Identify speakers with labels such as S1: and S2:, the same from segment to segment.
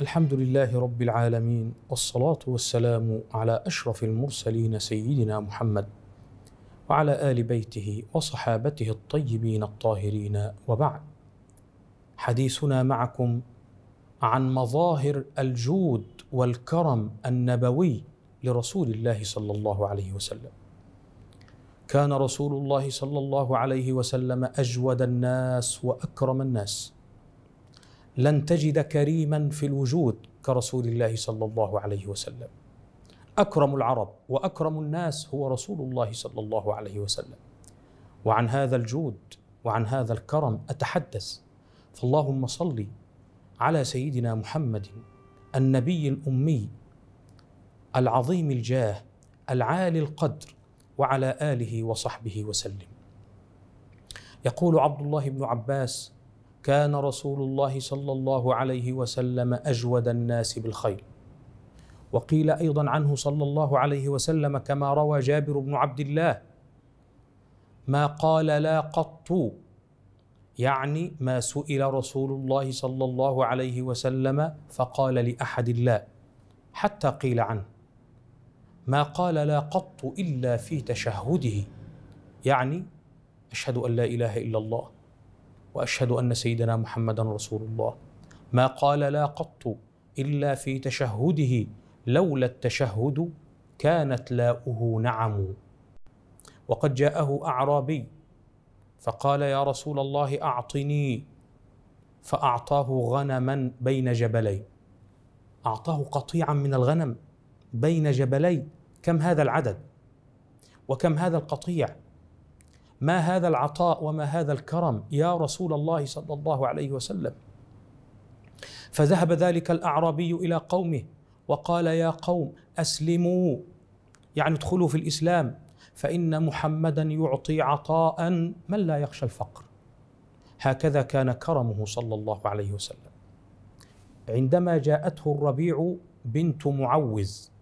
S1: الحمد لله رب العالمين والصلاة والسلام على أشرف المرسلين سيدنا محمد وعلى آل بيته وصحابته الطيبين الطاهرين وبعد حديثنا معكم عن مظاهر الجود والكرم النبوي لرسول الله صلى الله عليه وسلم كان رسول الله صلى الله عليه وسلم اجود الناس واكرم الناس لن تجد كريما في الوجود كرسول الله صلى الله عليه وسلم اكرم العرب واكرم الناس هو رسول الله صلى الله عليه وسلم وعن هذا الجود وعن هذا الكرم اتحدث فاللهم صل على سيدنا محمد النبي الامي العظيم الجاه العالي القدر وعلى اله وصحبه وسلم يقول عبد الله بن عباس كان رسول الله صلى الله عليه وسلم اجود الناس بالخير وقيل ايضا عنه صلى الله عليه وسلم كما روى جابر بن عبد الله ما قال لا قط يعني ما سئل رسول الله صلى الله عليه وسلم فقال لاحد الله حتى قيل عنه ما قال لا قط الا في تشهده يعني اشهد ان لا اله الا الله واشهد ان سيدنا محمدا رسول الله ما قال لا قط الا في تشهده لولا التشهد كانت لاؤه نعم وقد جاءه اعرابي فقال يا رسول الله اعطني فاعطاه غنما بين جبلين اعطاه قطيعا من الغنم بين جبلين كم هذا العدد وكم هذا القطيع ما هذا العطاء وما هذا الكرم يا رسول الله صلى الله عليه وسلم فذهب ذلك الاعرابي الى قومه وقال يا قوم اسلموا يعني ادخلوا في الاسلام فان محمدا يعطي عطاء من لا يخشى الفقر هكذا كان كرمه صلى الله عليه وسلم عندما جاءته الربيع بنت معوز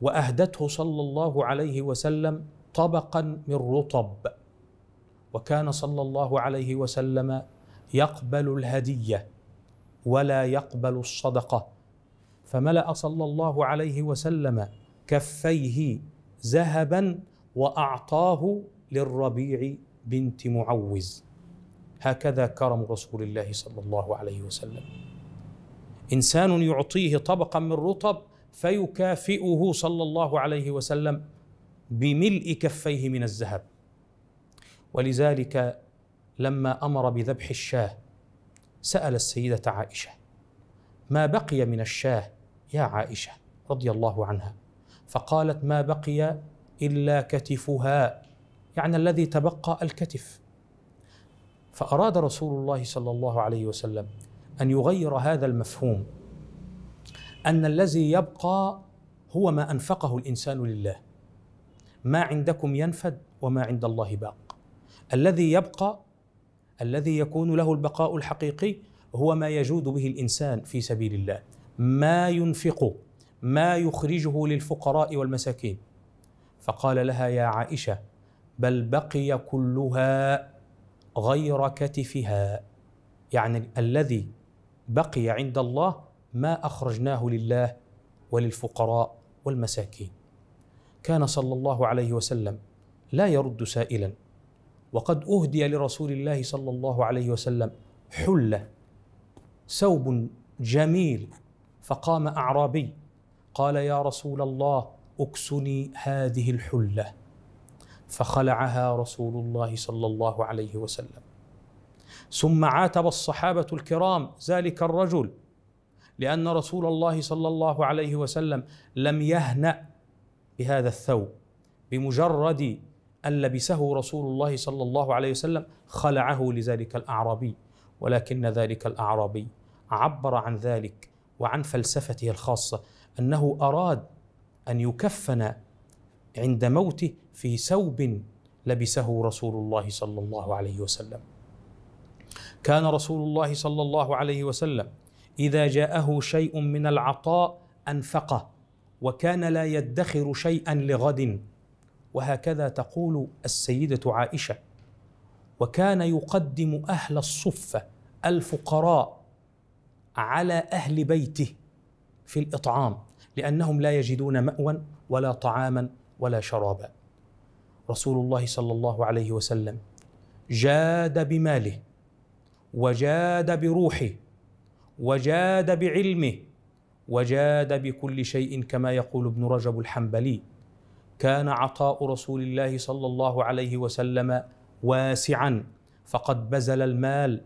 S1: واهدته صلى الله عليه وسلم طبقا من رطب وكان صلى الله عليه وسلم يقبل الهديه ولا يقبل الصدقه فملا صلى الله عليه وسلم كفيه ذهبا واعطاه للربيع بنت معوز هكذا كرم رسول الله صلى الله عليه وسلم انسان يعطيه طبقا من رطب فيكافئه صلى الله عليه وسلم بملء كفيه من الذهب ولذلك لما امر بذبح الشاه سال السيده عائشه ما بقي من الشاه يا عائشه رضي الله عنها فقالت ما بقي الا كتفها يعني الذي تبقى الكتف فاراد رسول الله صلى الله عليه وسلم ان يغير هذا المفهوم ان الذي يبقى هو ما انفقه الانسان لله ما عندكم ينفد وما عند الله باق الذي يبقى الذي يكون له البقاء الحقيقي هو ما يجود به الانسان في سبيل الله ما ينفق ما يخرجه للفقراء والمساكين فقال لها يا عائشه بل بقي كلها غير كتفها يعني الذي بقي عند الله ما اخرجناه لله وللفقراء والمساكين كان صلى الله عليه وسلم لا يرد سائلا وقد أهدي لرسول الله صلى الله عليه وسلم حلة ثوب جميل فقام أعرابي قال يا رسول الله أكسني هذه الحلة فخلعها رسول الله صلى الله عليه وسلم ثم عاتب الصحابة الكرام ذلك الرجل لأن رسول الله صلى الله عليه وسلم لم يهنأ بهذا الثوب بمجرد أن لبسه رسول الله صلى الله عليه وسلم خلعه لذلك الأعرابي ولكن ذلك الأعرابي عبر عن ذلك وعن فلسفته الخاصة أنه أراد أن يكفن عند موته في ثوب لبسه رسول الله صلى الله عليه وسلم كان رسول الله صلى الله عليه وسلم اذا جاءه شيء من العطاء انفقه وكان لا يدخر شيئا لغد وهكذا تقول السيدة عائشة وكان يقدم أهل الصفة الفقراء على أهل بيته في الإطعام لأنهم لا يجدون مأوى ولا طعاما ولا شرابا رسول الله صلى الله عليه وسلم جاد بماله وجاد بروحه وجاد بعلمه وجاد بكل شيء كما يقول ابن رجب الحنبلي كان عطاء رسول الله صلى الله عليه وسلم واسعا فقد بذل المال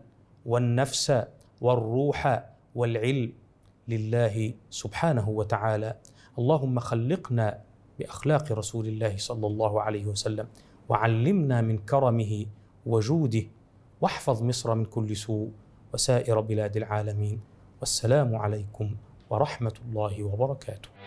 S1: والنفس والروح والعلم لله سبحانه وتعالى اللهم خلقنا باخلاق رسول الله صلى الله عليه وسلم وعلمنا من كرمه وجوده واحفظ مصر من كل سوء وسائر بلاد العالمين والسلام عليكم ورحمه الله وبركاته